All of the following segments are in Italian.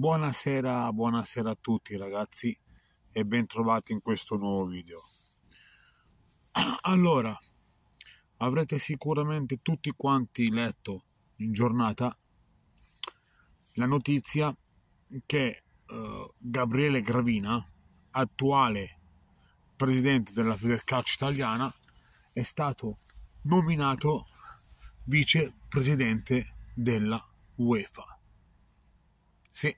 Buonasera, buonasera a tutti ragazzi e bentrovati in questo nuovo video. Allora, avrete sicuramente tutti quanti letto in giornata la notizia che eh, Gabriele Gravina, attuale presidente della Federcalcio italiana, è stato nominato vicepresidente della UEFA. Sì,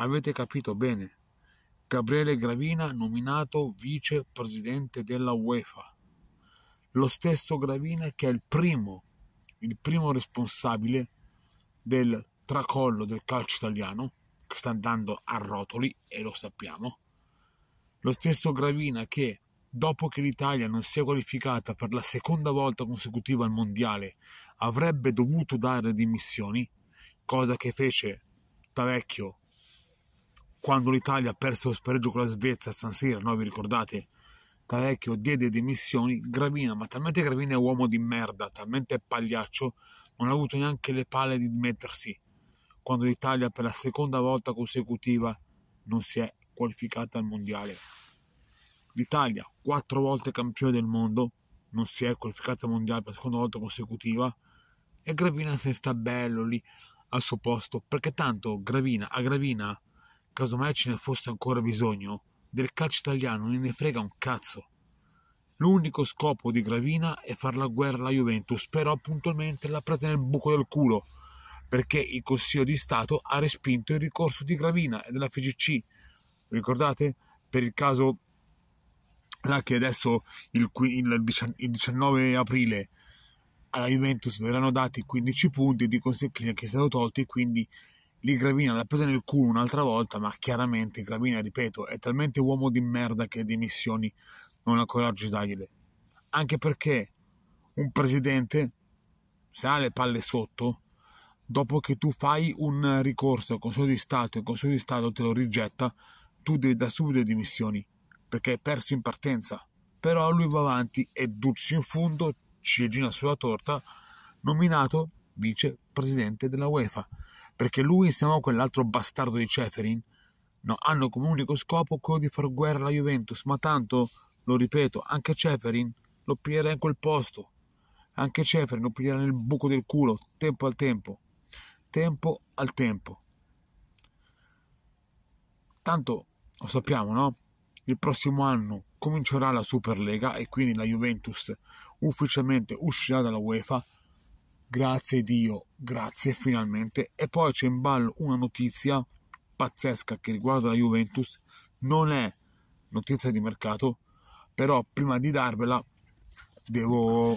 Avete capito bene. Gabriele Gravina nominato vicepresidente della UEFA. Lo stesso Gravina che è il primo, il primo responsabile del tracollo del calcio italiano, che sta andando a rotoli e lo sappiamo. Lo stesso Gravina che dopo che l'Italia non si è qualificata per la seconda volta consecutiva al mondiale, avrebbe dovuto dare dimissioni, cosa che fece Tavecchio quando l'Italia perse lo spareggio con la Svezia a San Siro, no? Vi ricordate? Tavecchio diede dimissioni, Gravina, ma talmente Gravina è uomo di merda, talmente pagliaccio, non ha avuto neanche le palle di dimettersi, quando l'Italia per la seconda volta consecutiva non si è qualificata al mondiale. L'Italia, quattro volte campione del mondo, non si è qualificata al mondiale per la seconda volta consecutiva, e Gravina se sta bello lì al suo posto, perché tanto Gravina a Gravina casomai ce ne fosse ancora bisogno, del calcio italiano non ne frega un cazzo. L'unico scopo di Gravina è far la guerra alla Juventus, però puntualmente l'ha presa nel buco del culo, perché il Consiglio di Stato ha respinto il ricorso di Gravina e della FGC. Ricordate? Per il caso là che adesso il, il, il 19 aprile alla Juventus verranno dati 15 punti di conseguenza che è stato tolti, quindi lì Gravina l'ha presa nel culo un'altra volta, ma chiaramente Gravina, ripeto, è talmente uomo di merda che le missioni non ha coraggio di dargliele. Anche perché un presidente, se ha le palle sotto, dopo che tu fai un ricorso al Consiglio di Stato e il Consiglio di Stato te lo rigetta, tu devi dare subito le dimissioni, perché hai perso in partenza. Però lui va avanti e ducci in fondo, ciliegina sulla torta, nominato vicepresidente della UEFA perché lui, insieme a quell'altro bastardo di Ceferin, no, hanno come unico scopo quello di far guerra alla Juventus. Ma tanto, lo ripeto, anche Ceferin lo piglierà in quel posto. Anche Ceferin lo piglierà nel buco del culo, tempo al tempo. Tempo al tempo. Tanto, lo sappiamo, no? Il prossimo anno comincerà la Superlega e quindi la Juventus ufficialmente uscirà dalla UEFA grazie Dio, grazie finalmente. E poi c'è in ballo una notizia pazzesca che riguarda la Juventus, non è notizia di mercato, però prima di darvela devo,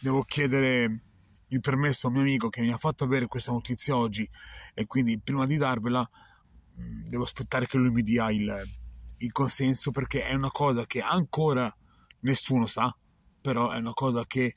devo chiedere il permesso a mio amico che mi ha fatto avere questa notizia oggi e quindi prima di darvela mm, devo aspettare che lui mi dia il, il consenso perché è una cosa che ancora nessuno sa, però è una cosa che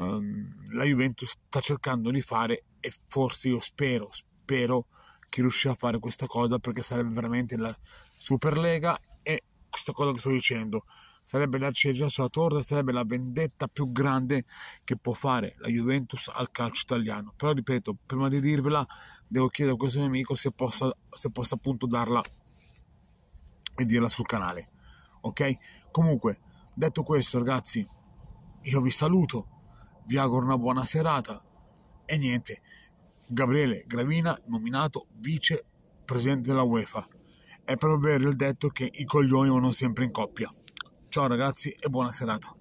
um, la Juventus sta cercando di fare e forse io spero, spero che riuscirà a fare questa cosa perché sarebbe veramente la Superlega e questa cosa che sto dicendo sarebbe la ciliegina sulla torta, sarebbe la vendetta più grande che può fare la Juventus al calcio italiano. Però ripeto, prima di dirvela devo chiedere a questo mio amico se possa, se possa appunto darla e dirla sul canale. Ok? Comunque, detto questo ragazzi, io vi saluto vi auguro una buona serata e niente, Gabriele Gravina nominato vicepresidente della UEFA. È proprio vero il detto che i coglioni vanno sempre in coppia. Ciao ragazzi e buona serata.